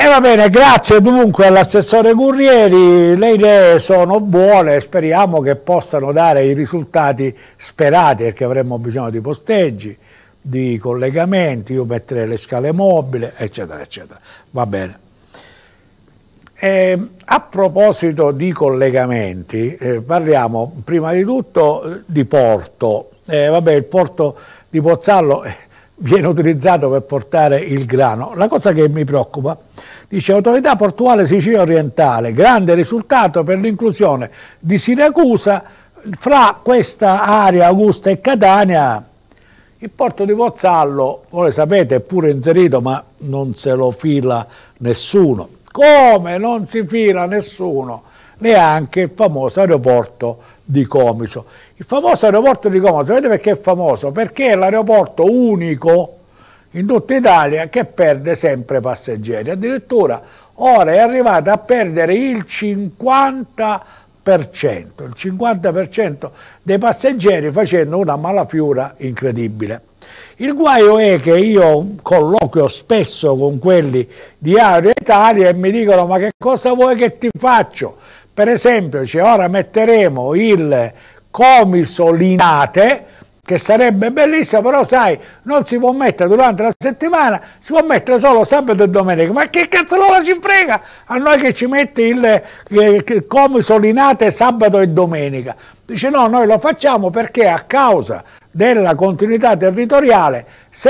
E eh, va bene, grazie dunque all'assessore Currieri, le idee sono buone, speriamo che possano dare i risultati sperati perché avremmo bisogno di posteggi, di collegamenti, io metterei le scale mobili, eccetera, eccetera. Va bene. E ehm, a proposito di collegamenti, eh, parliamo prima di tutto eh, di porto. Eh, vabbè, il porto di Pozzallo... Eh, viene utilizzato per portare il grano. La cosa che mi preoccupa, dice Autorità Portuale Sicilia Orientale, grande risultato per l'inclusione di Siracusa fra questa area Augusta e Catania. Il porto di Pozzallo, voi sapete, è pure inserito, ma non se lo fila nessuno. Come non si fila nessuno? neanche il famoso aeroporto di Comiso. Il famoso aeroporto di Comiso, sapete perché è famoso? Perché è l'aeroporto unico in tutta Italia che perde sempre passeggeri. Addirittura ora è arrivata a perdere il 50%, il 50% dei passeggeri facendo una malafiura incredibile. Il guaio è che io colloquio spesso con quelli di Aereo Italia e mi dicono ma che cosa vuoi che ti faccio? Per esempio, cioè, ora metteremo il comisolinate, che sarebbe bellissimo, però sai, non si può mettere durante la settimana, si può mettere solo sabato e domenica. Ma che cazzo allora ci frega a noi che ci mette il, il eh, come solinate sabato e domenica? Dice no, noi lo facciamo perché a causa della continuità territoriale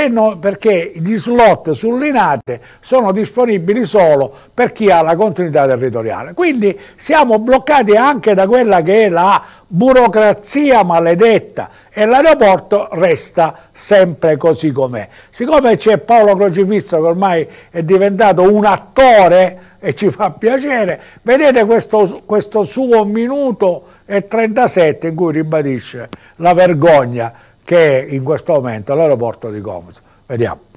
no, perché gli slot sull'INATE sono disponibili solo per chi ha la continuità territoriale. Quindi siamo bloccati anche da quella che è la burocrazia maledetta e l'aeroporto resta sempre così com'è. Siccome c'è Paolo Crocifisso che ormai è diventato un attore e ci fa piacere, vedete questo, questo suo minuto e 37 in cui ribadisce la vergogna che è in questo momento l'aeroporto di Comiso. Vediamo.